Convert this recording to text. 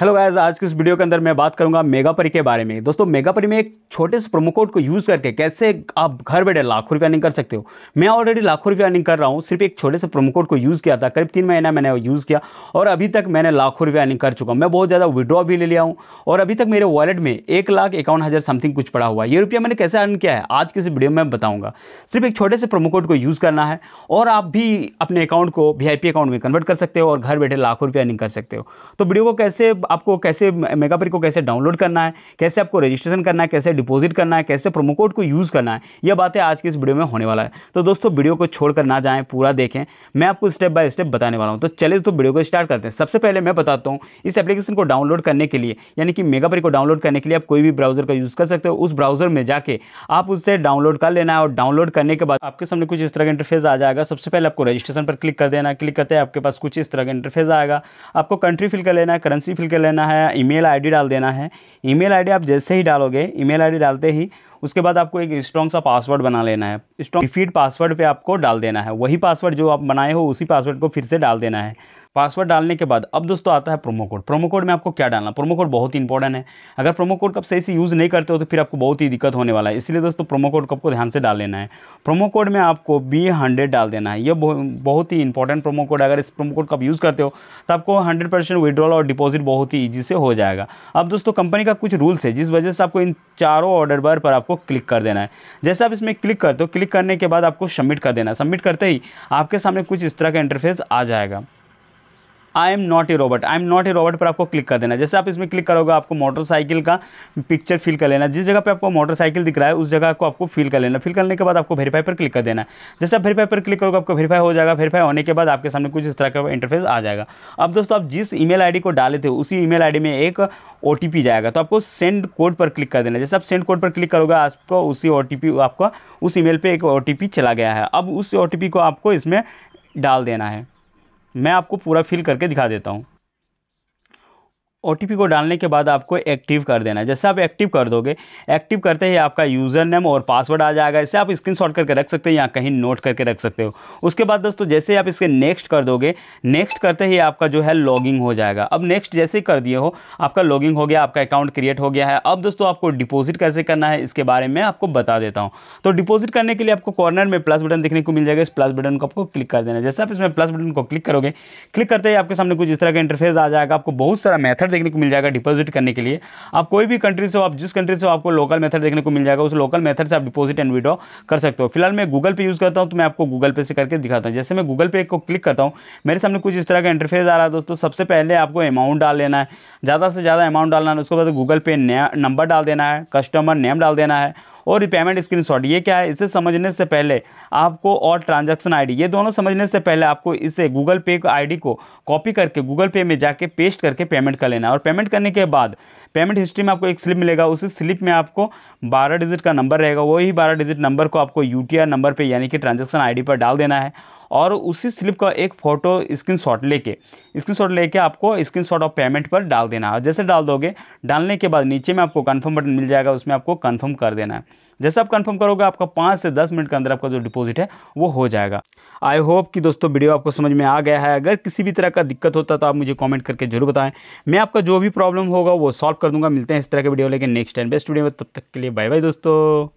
hello guys आज के इस वीडियो के अंदर मैं बात करूंगा मेगापरी के बारे में दोस्तों मेगापरी में एक छोटे से प्रोमो कोड को यूज़ करके कैसे आप घर बैठे लाखों रुपया अर्निंग कर सकते हो मैं ऑलरेडी लाखों रुपया अर्निंग कर रहा हूँ सिर्फ एक छोटे से प्रोमो कोड को यूज़ किया था करीब तीन महीना मैंने यूज़ किया और अभी तक मैंने लाखों रुपया अर्निंग कर चुका हूँ मैं बहुत ज़्यादा विड्रॉ भी ले लिया हूँ और अभी तक मेरे वॉलेट में एक लाख इक्यावन हज़ार समथिंग कुछ पड़ा हुआ है ये रुपया मैंने कैसे अर्न किया है आज की इस वीडियो में बताऊँगा सिर्फ एक छोटे से प्रोमो कोड को यूज़ करना है और आप भी अपने अकाउंट को वी अकाउंट में कन्वर्ट कर सकते हो और घर बैठे लाखों रुपया अर्निंग कर सकते हो तो वीडियो को कैसे आपको कैसे मेगापरी को कैसे डाउनलोड करना है कैसे आपको रजिस्ट्रेशन करना है कैसे डिपॉजिट करना है कैसे प्रोमो कोड को यूज़ करना है यह बातें आज की इस वीडियो में होने वाला है तो दोस्तों वीडियो को छोड़कर ना जाएँ पूरा देखें मैं आपको स्टेप बाय स्टेप बताने वाला हूँ तो चले तो वीडियो को स्टार्ट करते हैं सबसे पहले मैं बताता हूँ इस एप्लीकेशन को डाउनलोड करने के लिए यानी कि मेगापरी को डाउनलोड करने के लिए आप कोई भी ब्राउजर का यूज़ कर सकते हो उस ब्राउजर में जाके आप उससे डाउनलोड कर लेना है और डाउनलोड करने के बाद आपके सामने कुछ इस तरह का इंटरफेस आ जाएगा सबसे पहले आपको रजिस्ट्रेशन पर क्लिक कर देना क्लिक करते हैं आपके पास कुछ इस तरह का इंटरफेस आएगा आपको कंट्री फिल कर लेना है करेंसी फिल कर कर लेना है ईमेल आईडी डाल देना है ईमेल आईडी आप जैसे ही डालोगे ईमेल आईडी डालते ही उसके बाद आपको एक स्ट्रॉन्ग सा पासवर्ड बना लेना है स्ट्रॉन्ग रिपीट पासवर्ड पे आपको डाल देना है वही पासवर्ड जो आप बनाए हो उसी पासवर्ड को फिर से डाल देना है पासवर्ड डालने के बाद अब दोस्तों आता है प्रोमो कोड प्रोमो कोड में आपको क्या डालना प्रोमो कोड बहुत ही इंपॉर्टेंट है अगर प्रोमो कोड कब सही से यूज़ नहीं करते हो तो फिर आपको बहुत ही दिक्कत होने वाला है इसलिए दोस्तों प्रोमो कोड कब को ध्यान से डाल लेना है प्रोमो कोड में आपको बी हंड्रेड डाल देना है यह बहुत ही इंपॉर्टेंट प्रोमो कोड अगर इस प्रोमो कोड का यूज़ करते हो तो आपको हंड्रेड परसेंट विड्रॉल और डिपॉजिट बहुत ही ईजी से हो जाएगा अब दोस्तों कंपनी का कुछ रूल्स है जिस वजह से आपको इन चारों ऑर्डर बार पर आपको क्लिक कर देना है जैसे आप इसमें क्लिक करते हो क्लिक करने के बाद आपको सबमिट कर देना है सबमिट करते ही आपके सामने कुछ इस तरह का इंटरफेस आ जाएगा I am not a robot I am not a robot पर आपको क्लिक कर देना जैसे आप इसमें क्लिक करोगे आपको मोटरसाइकिल का पिक्चर फिल कर लेना जिस जगह पर आपको मोटरसाइकिल दिख रहा है उस जगह को आपको फिल कर लेना फिल करने के बाद आपको वेरीफाई पर क्लिक कर देना जैसे आप वेरीफाई पर क्लिक करोगे आपको वेरीफाई हो जाएगा वेरीफाई होने के बाद आपके सामने कुछ इस तरह का इंटरफेस आ जाएगा अब दोस्तों आप जिस आई डी को डाले थे उसी आई डी में एक ओ जाएगा तो आपको सेंड कोड पर क्लिक कर देना जैसे आप सेंड कोड पर क्लिक करोगे आपको उसी ओ आपका उस मेल पर एक ओ चला गया है अब उस ओ को आपको इसमें डाल देना है मैं आपको पूरा फिल करके दिखा देता हूँ ओ को डालने के बाद आपको एक्टिव कर देना है जैसे आप एक्टिव कर दोगे एक्टिव करते ही आपका यूज़र नेम और पासवर्ड आ जाएगा इसे आप स्क्रीन करके रख सकते हैं या कहीं नोट करके रख सकते हो उसके बाद दोस्तों जैसे आप इसके नेक्स्ट कर दोगे नेक्स्ट करते ही आपका जो है लॉगिंग हो जाएगा अब नेक्स्ट जैसे कर दिए हो आपका लॉगिंग हो गया आपका अकाउंट क्रिएट हो गया है अब दोस्तों आपको डिपॉजिट कैसे करना है इसके बारे में आपको बता देता हूँ तो डिपॉजिट करने के लिए आपको कॉर्नर में प्लस बटन देखने को मिल जाएगा इस प्लस बटन को आपको क्लिक कर देना जैसे आप इसमें प्लस बटन को क्लिक करोगे क्लिक करते ही आपके सामने कुछ इस तरह का इंटरफेस आ जाएगा आपको बहुत सारा मेथड देखने को मिल जाएगा डिपॉजिट करने के लिए आप कोई भी कंट्री से हो आप जिस कंट्री से हो आपको लोकल मेथड देखने को मिल जाएगा उस लोकल मेथड से आप डिपॉजिट एंड विड्रॉ कर सकते हो फिलहाल मैं गूगल पे यूज़ करता हूँ तो मैं आपको गूगल पे से करके दिखाता हूँ जैसे मैं गूगल पे को क्लिक करता हूँ मेरे सामने कुछ इस तरह का इंटरफेस आ रहा है दोस्तों सबसे पहले आपको अमाउंट डाल लेना है ज़्यादा से ज़्यादा अमाउंट डालना है उसके बाद गूगल पे नंबर डाल देना है कस्टमर नेम डाल देना है और पेमेंट स्क्रीनशॉट ये क्या है इसे समझने से पहले आपको और ट्रांजैक्शन आईडी ये दोनों समझने से पहले आपको इसे गूगल पे आईडी को कॉपी करके गूगल पे में जाके पेस्ट करके पेमेंट कर लेना है और पेमेंट करने के बाद पेमेंट हिस्ट्री में आपको एक स्लिप मिलेगा उसी स्लिप में आपको 12 डिजिट का नंबर रहेगा वही 12 डिजिट नंबर को आपको यू नंबर पे यानी कि आई डी पर डाल देना है और उसी स्लिप का एक फ़ोटो स्क्रीनशॉट लेके स्क्रीनशॉट लेके आपको स्क्रीनशॉट ऑफ पेमेंट पर डाल देना है जैसे डाल दोगे डालने के बाद नीचे में आपको कन्फर्म बटन मिल जाएगा उसमें आपको कन्फर्म कर देना है जैसे आप कन्फर्म करोगे आपका पाँच से दस मिनट के अंदर आपका जो डिपॉजिट है वो हो जाएगा आई होप कि दोस्तों वीडियो आपको समझ में आ गया है अगर किसी भी तरह का दिक्कत होता तो आप मुझे कॉमेंट करके जरूर बताएं मैं आपका जो भी प्रॉब्लम होगा वो सॉल्व कर दूंगा मिलते हैं इस तरह के वीडियो लेके नेक्स्ट टाइम बेस्ट वीडियो में तब तक के लिए बाय बाय दोस्तों